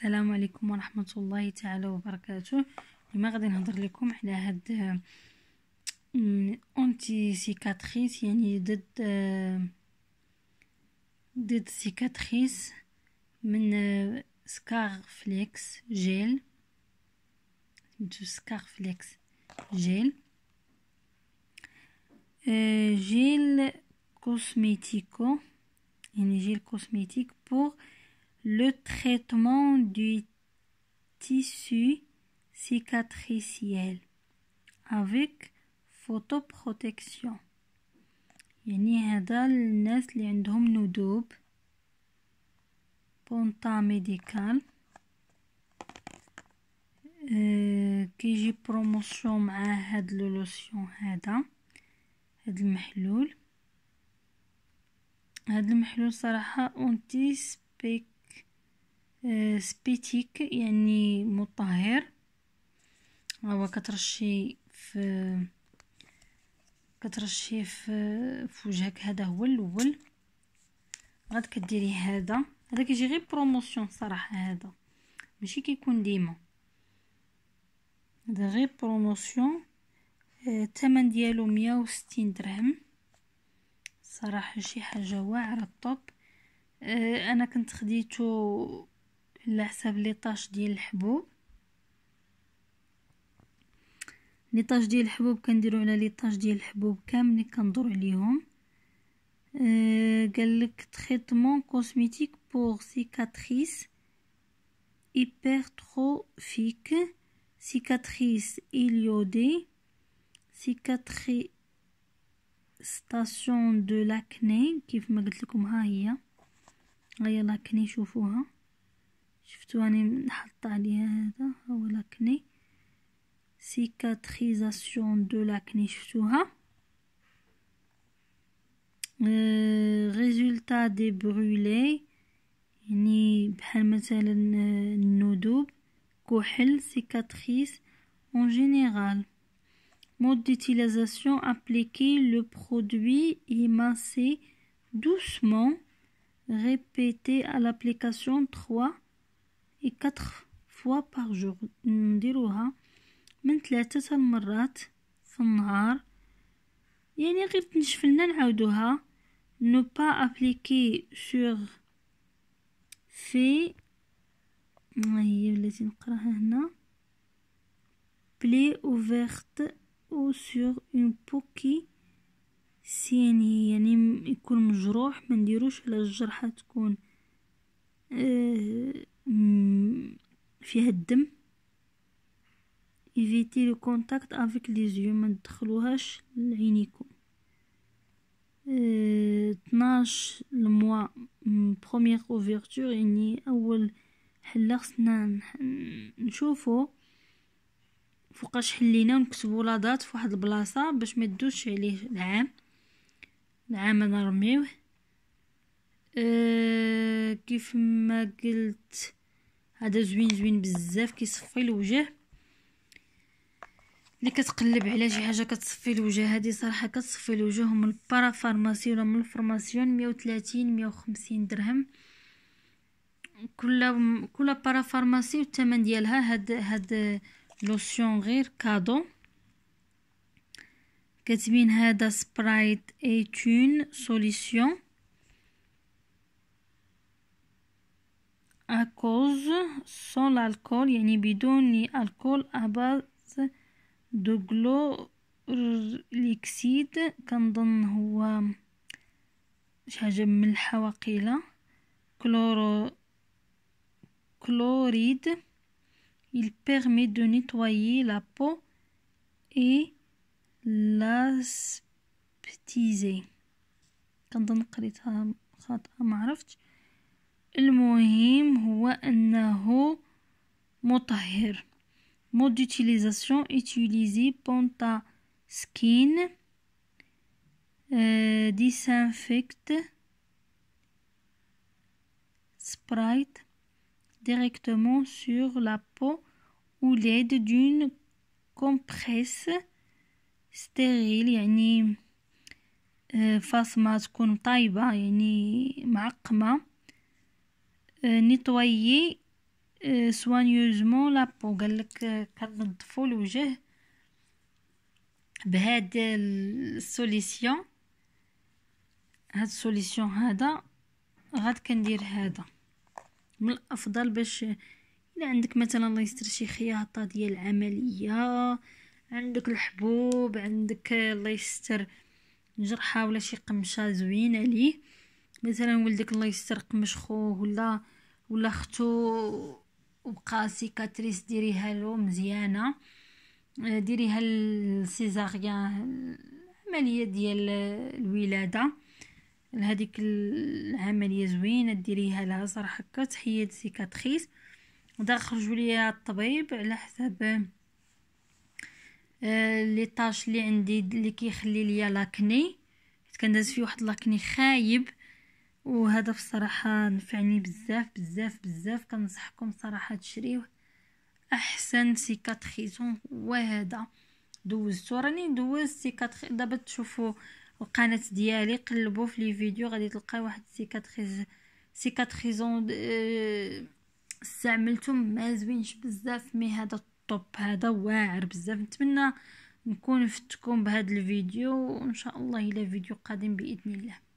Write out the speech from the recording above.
السلام عليكم ورحمه الله تعالى وبركاته اليوم غادي نهضر لكم على هاد اونتي سيكاتريس يعني ضد ضد سيكاتريس من سكارفليكس جيل سميتو سكارفليكس جيل جيل كوسميتيكو يعني جيل كوسميتيك بور le traitement du tissu cicatriciel avec photoprotection يعني هذا الناس اللي عندهم ندوب بونتا ميديكال اه كيجي بروموسيون مع هاد لولوسيون هذا هاد المحلول هاد المحلول صراحه اونتي سبيك آه، سبيتيك يعني مطهر هو كترشي في كترشي في في وجهك هذا هو الاول غاد كديري هذا هذا كيجي غير بروموسيون صراحه هذا ماشي كيكون ديما هذا غير بروموسيون آه، الثمن آه ديالو مية وستين درهم صراحه شي حاجه واعره الطوب آه انا كنت خديتو على حساب طاش ديال الحبوب ليطاج ديال الحبوب كنديرو على ليطاج ديال الحبوب كاملين كندور عليهم قال آه، قالك تريتمون كوزميتيك بور سيكاتريس سيكاتريس اليودي سيكاتري ستاسيون دو لاكني كيف ما قلت لكم ها هي ها هي لاكني شوفوها Cicatrisation de la cnée. Résultat des brûlés. Cicatrice en général. Mode d'utilisation appliqué le produit et masser doucement. Répéter à l'application 3. اي كاتخ فوا باغ جور نديروها من ثلاثة المرات في النهار يعني غير تنشفلنا نعاودوها نو با ابليكي سور في هي بلاتي نقراها هنا بلي اوفيرت او سور اون بوكي سيني يعني يكون مجروح ما نديروش على الجرحه تكون اه فيها الدم ايفيتي لو كونتاكت افيك لي زيو ما تدخلوهاش لعينيكم اه 12 الموا بروميير اوفيرتور يعني اول حله خصنا نشوفو فوقاش حلينا ونكتبو لا دات فواحد البلاصه باش ما عليه العام العام نرميوه آه، كيف ما قلت هذا زوين زوين بزاف كيصفي الوجه اللي كتقلب على شي حاجه كتصفي الوجه هذه صراحه كتصفي الوجه من البارا فارماسي ولا من الفورماسيون 130 150 درهم كل كل بارا فارماسي والثمن ديالها هاد هاد لوسيون غير كادو كاتبين هذا سبرايت ايتون سوليسيون أكوز sans الكول يعني بدون الكول أباز ليكسيد كنظن هو شحاجه حاجة ملحة وقيلة كلورو كلوريد il permet de nettoyer la peau et l'asptiser كنظن قريتها خاطئة معرفتش المهم هو مطهر mode d'utilisation utilisé ponta skin euh, disinfecte sprite directement sur la peau ou l'aide d'une compresse stérile يعني euh, نيطويي سوانيوزمون لابو قالك كنظفو الوجه بهاد السوليسيون هاد السوليسيون هذا غاد كندير هذا من الافضل باش الا عندك مثلا الله يستر شي خياطه ديال العمليه عندك الحبوب عندك الله يستر جرحه ولا شي قمشه زوينه ليه مثلا ولدك الله يستر قمش خوه ولا ولا اختو وبقى سيكاتريس ديريها له مزيانه آه، ديريها السيزاريان العمليه ديال الولاده هذيك العمليه زوينه ديريها لها صراحه هكا تحيد سيكاتريس ودا خرجوا ليا الطبيب على حساب آه، لي طاش اللي عندي اللي كيخلي ليا لاكني كنداز فيه واحد لاكني خايب وهذا بصراحة نفعني بزاف بزاف بزاف كنصحكم صراحة تشريوه احسن سيكاتخيزون هو هذا دوزتو راني دوزت سيكاتري دابا تشوفوا القناه ديالي قلبوا في لي فيديو غادي تلقاو واحد سيكاتريز سيكاتريزون آه، استعملتو ما زوينش بزاف مي هذا الطوب هذا واعر بزاف نتمنى نكون فتكم بهذا الفيديو وان شاء الله الى فيديو قادم باذن الله